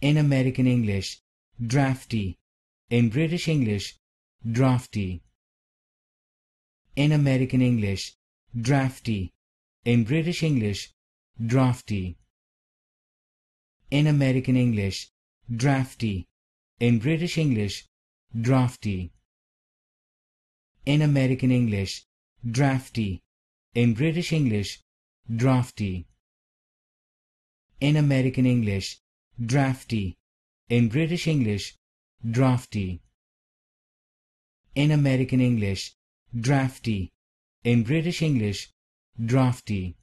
In American English, drafty. In British English, drafty. In American English, drafty. In British English, drafty. In American English, drafty. In British English, drafty. In American English, drafty. In British English, drafty. In American English, drafty. In British English, drafty. In American English, drafty. In British English, drafty.